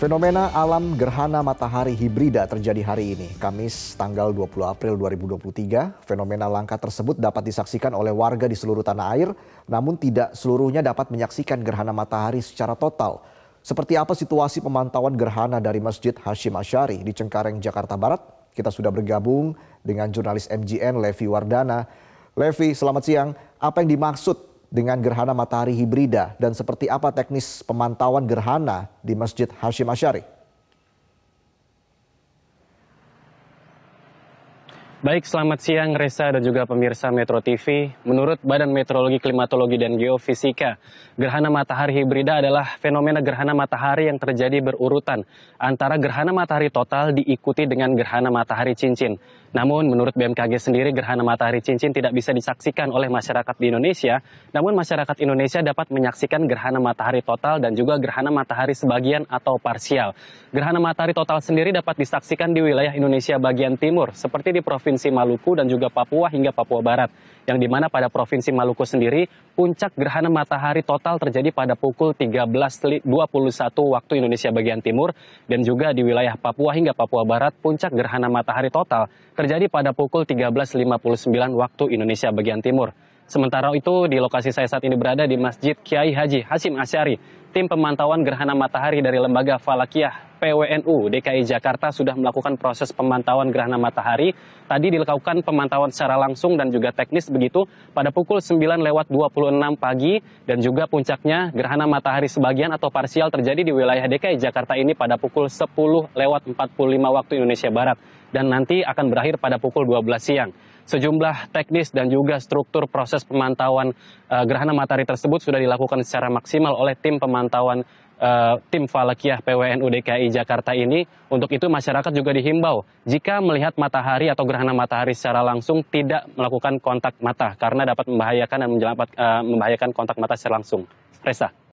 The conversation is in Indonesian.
Fenomena alam gerhana matahari hibrida terjadi hari ini, Kamis tanggal 20 April 2023. Fenomena langka tersebut dapat disaksikan oleh warga di seluruh tanah air, namun tidak seluruhnya dapat menyaksikan gerhana matahari secara total. Seperti apa situasi pemantauan gerhana dari Masjid Hashim Asyari di Cengkareng, Jakarta Barat? Kita sudah bergabung dengan jurnalis MGN Levi Wardana. Levi, selamat siang. Apa yang dimaksud dengan gerhana matahari hibrida dan seperti apa teknis pemantauan gerhana di Masjid Hashim Asyari? Baik, selamat siang Reza dan juga pemirsa Metro TV. Menurut Badan Meteorologi, Klimatologi, dan Geofisika, gerhana matahari hibrida adalah fenomena gerhana matahari yang terjadi berurutan antara gerhana matahari total diikuti dengan gerhana matahari cincin. Namun menurut BMKG sendiri gerhana matahari cincin tidak bisa disaksikan oleh masyarakat di Indonesia, namun masyarakat Indonesia dapat menyaksikan gerhana matahari total dan juga gerhana matahari sebagian atau parsial. Gerhana matahari total sendiri dapat disaksikan di wilayah Indonesia bagian timur seperti di Provinsi Maluku dan juga Papua hingga Papua Barat, yang dimana pada Provinsi Maluku sendiri puncak gerhana matahari total terjadi pada pukul 13.21 waktu Indonesia bagian timur dan juga di wilayah Papua hingga Papua Barat puncak gerhana matahari total terjadi pada pukul 13.59 waktu Indonesia bagian Timur. Sementara itu di lokasi saya saat ini berada di Masjid Kiai Haji Hasim Asyari tim pemantauan gerhana matahari dari Lembaga Falakiyah PWNU DKI Jakarta sudah melakukan proses pemantauan gerhana matahari. Tadi dilakukan pemantauan secara langsung dan juga teknis begitu pada pukul 9 lewat 26 pagi dan juga puncaknya gerhana matahari sebagian atau parsial terjadi di wilayah DKI Jakarta ini pada pukul 10 lewat 45 waktu Indonesia Barat dan nanti akan berakhir pada pukul 12 siang sejumlah teknis dan juga struktur proses pemantauan eh, gerhana matahari tersebut sudah dilakukan secara maksimal oleh tim pemantauan pemantauan uh, tim Falakiyah PWNU DKI Jakarta ini, untuk itu masyarakat juga dihimbau jika melihat matahari atau gerhana matahari secara langsung tidak melakukan kontak mata karena dapat membahayakan dan uh, membahayakan kontak mata secara langsung. Resa.